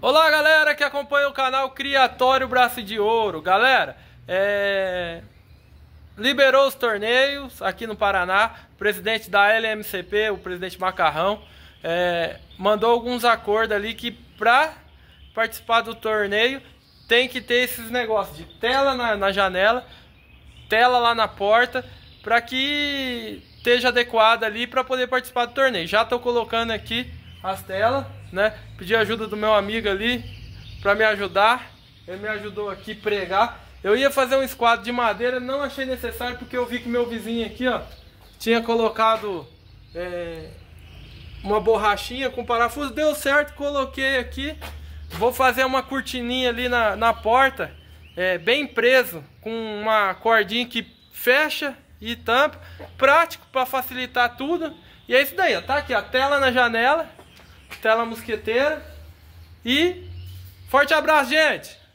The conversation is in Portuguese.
Olá galera que acompanha o canal Criatório Braço de Ouro Galera, é... liberou os torneios aqui no Paraná O presidente da LMCP, o presidente Macarrão é... Mandou alguns acordos ali que pra participar do torneio Tem que ter esses negócios de tela na, na janela Tela lá na porta Pra que esteja adequada ali para poder participar do torneio Já estou colocando aqui as telas, né? Pedi ajuda do meu amigo ali para me ajudar. Ele me ajudou aqui pregar. Eu ia fazer um esquadro de madeira, não achei necessário porque eu vi que meu vizinho aqui, ó, tinha colocado é, uma borrachinha com parafuso. Deu certo, coloquei aqui. Vou fazer uma cortininha ali na, na porta, é, bem preso, com uma cordinha que fecha e tampa. Prático para facilitar tudo. E é isso daí, ó, tá aqui a tela na janela Tela Mosqueteira. E forte abraço, gente!